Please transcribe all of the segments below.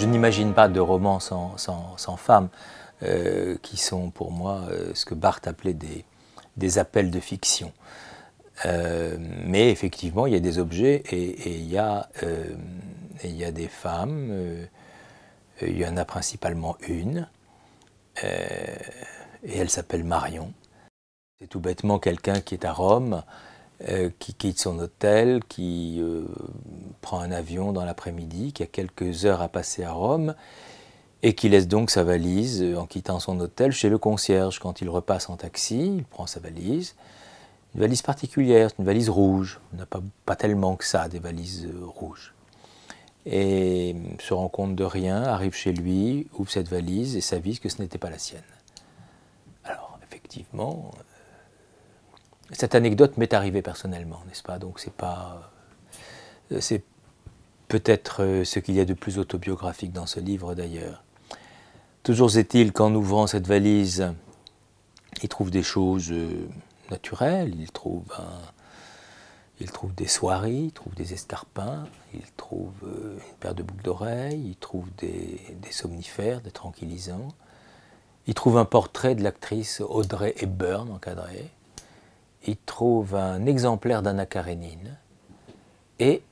je n'imagine pas de romans sans, femmes, euh, qui sont pour moi euh, ce que Barthes appelait des, appels de fiction. Euh, mais effectivement, il y a des objets et, il y a des femmes. il y en a principalement une, et elle s'appelle Marion. C'est tout bêtement quelqu'un qui est à Rome euh, qui quitte son hôtel, qui euh, prend un avion dans l'après-midi, qui a quelques heures à passer à Rome, et qui laisse donc sa valise euh, en quittant son hôtel chez le concierge. Quand il repasse en taxi, il prend sa valise. Une valise particulière, une valise rouge. On n'a pas, pas tellement que ça, des valises rouges et se rend compte de rien, arrive chez lui, ouvre cette valise et s'avise que ce n'était pas la sienne. Alors, effectivement, cette anecdote m'est arrivée personnellement, n'est-ce pas Donc c'est pas, euh, c'est peut-être euh, ce qu'il y a de plus autobiographique dans ce livre d'ailleurs. Toujours est-il qu'en ouvrant cette valise, il trouve des choses euh, naturelles, il trouve, il trouve des soieries, il trouve des escarpins, il trouve une paire de boucles d'oreilles, il trouve des, somnifères, des tranquillisants, il trouve un portrait de l'actrice Audrey Hepburn encadré, il trouve un exemplaire d'Anna et,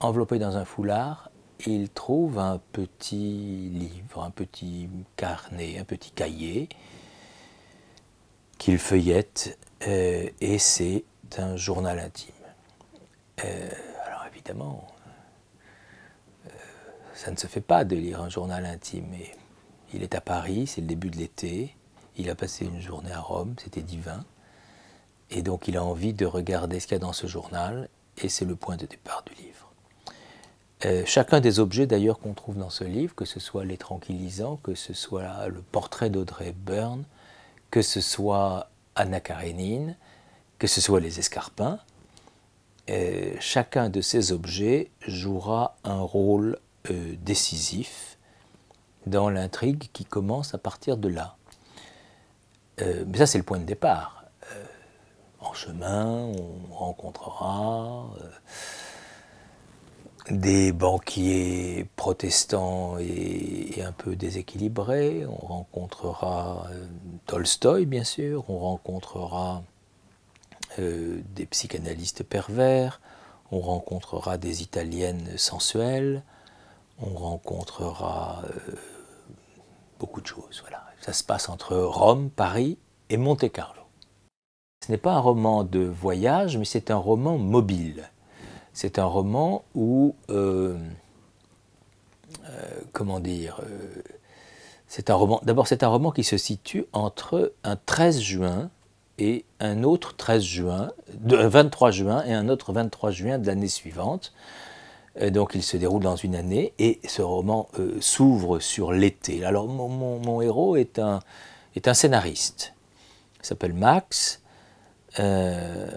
enveloppé dans un foulard, il trouve un petit livre, un petit carnet, un petit cahier qu'il feuillette euh, et c'est un journal intime. Euh, alors évidemment, euh, ça ne se fait pas de lire un journal intime, il est à Paris, c'est le début de l'été, il a passé une journée à Rome, c'était divin. Et donc il a envie de regarder ce qu'il y a dans ce journal, et c'est le point de départ du livre. Euh, chacun des objets d'ailleurs qu'on trouve dans ce livre, que ce soit les tranquillisants, que ce soit le portrait d'Audrey Byrne, que ce soit Anna Karenine, que ce soit les escarpins, euh, chacun de ces objets jouera un rôle euh, décisif dans l'intrigue qui commence à partir de là. Euh, mais ça, c'est le point de départ. Euh, en chemin, on rencontrera euh, des banquiers protestants et, un peu déséquilibrés. On rencontrera Tolstoï, bien sûr. On rencontrera des psychanalystes pervers. On rencontrera des Italiennes sensuelles. On rencontrera beaucoup de choses. Voilà. Ça se passe entre Rome, Paris et Monte-Carlo. Ce n'est pas un roman de voyage, mais c'est un roman mobile. C'est un roman où, euh, euh, comment dire, euh, c'est un roman. D'abord, c'est un roman qui se situe entre un 13 juin et un autre 13 juin, 23 juin et un autre 23 juin de l'année suivante. Euh, donc il se déroule dans une année et ce roman euh, s'ouvre sur l'été. Alors mon, héros est un, scénariste. Il s'appelle Max. Euh,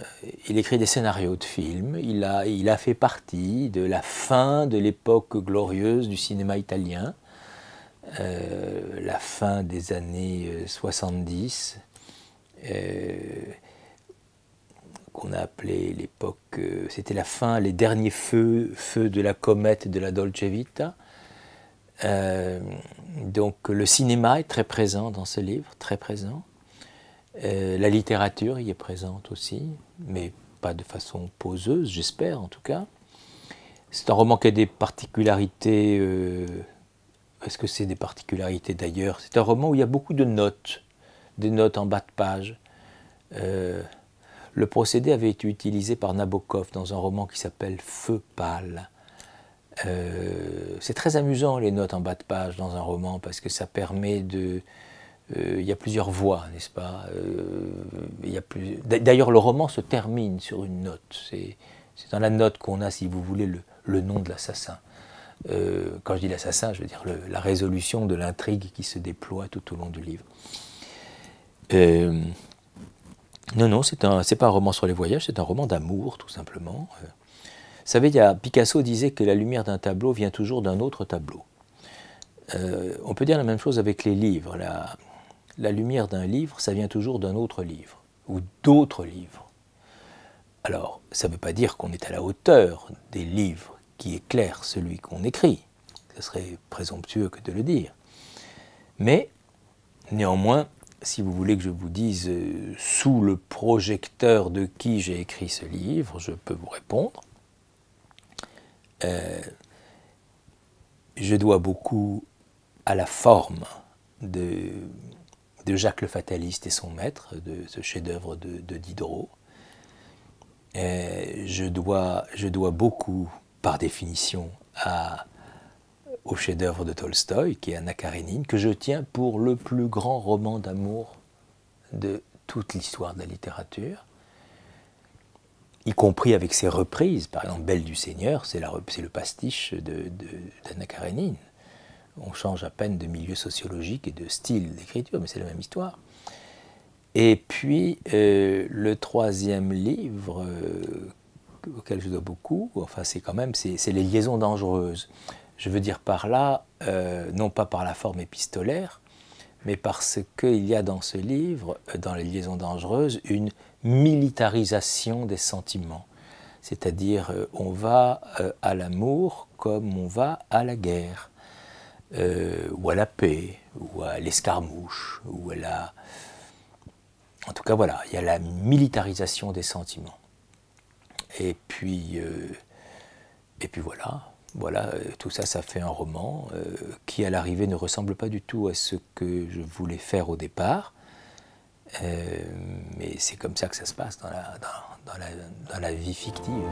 il écrit des scénarios de films. Il a, fait partie de la fin de l'époque glorieuse du cinéma italien, la fin des années 70 a appelé l'époque, euh, c'était la fin, les derniers feux, feux de la comète de la Dolce Vita. Euh, donc le cinéma est très présent dans ce livre, très présent. Euh, la littérature y est présente aussi, mais pas de façon poseuse, j'espère en tout cas. C'est un roman qui a des particularités. Est-ce que c'est des particularités d'ailleurs C'est un roman où il y a beaucoup de notes, des notes en bas de page. Le procédé avait été utilisé par Nabokov dans un roman qui s'appelle Feu pâle. Euh, c'est très amusant les notes en bas de page dans un roman parce que ça permet de... Euh, il y a plusieurs voix, n'est-ce pas euh, plus... D'ailleurs, le roman se termine sur une note. C'est dans la note qu'on a, si vous voulez, le, nom de l'assassin. quand je dis l'assassin, je veux dire la résolution de l'intrigue qui se déploie tout au long du livre. Non, non, c'est un, c'est pas un roman sur les voyages, c'est un roman d'amour, tout simplement. Euh, vous savez, Picasso disait que la lumière d'un tableau vient toujours d'un autre tableau. Euh, on peut dire la même chose avec les livres. la lumière d'un livre, ça vient toujours d'un autre livre, ou d'autres livres. Alors, ça ne veut pas dire qu'on est à la hauteur des livres qui éclairent celui qu'on écrit. Ce serait présomptueux que de le dire. Mais, néanmoins, si vous voulez que je vous dise euh, sous le projecteur de qui j'ai écrit ce livre, je peux vous répondre. Euh, je dois beaucoup à la forme de, de, Jacques le Fataliste et son maître, de ce chef-d'œuvre de, Diderot. Euh, je, dois, je dois beaucoup, par définition, à au chef-d'œuvre de Tolstoï, qui est Anna Karénine, que je tiens pour le plus grand roman d'amour de toute l'histoire de la littérature, y compris avec ses reprises. Par exemple, Belle du Seigneur, c'est le pastiche d'Anna Karénine. On change à peine de milieu sociologique et de style d'écriture, mais c'est la même histoire. Et puis, euh, le troisième livre euh, auquel je dois beaucoup, enfin, c'est quand même, c'est Les liaisons dangereuses je veux dire par là, euh, non pas par la forme épistolaire, mais parce qu'il y a dans ce livre, euh, dans les liaisons dangereuses, une militarisation des sentiments. C'est-à-dire, euh, on va à l'amour comme on va à la guerre, ou à la paix, ou à l'escarmouche, ou à la... En tout cas, voilà, il y a la militarisation des sentiments. Et puis, et puis voilà. Voilà, euh, tout ça, ça fait un roman euh, qui, à l'arrivée, ne ressemble pas du tout à ce que je voulais faire au départ. Euh, mais c'est comme ça que ça se passe dans la vie fictive.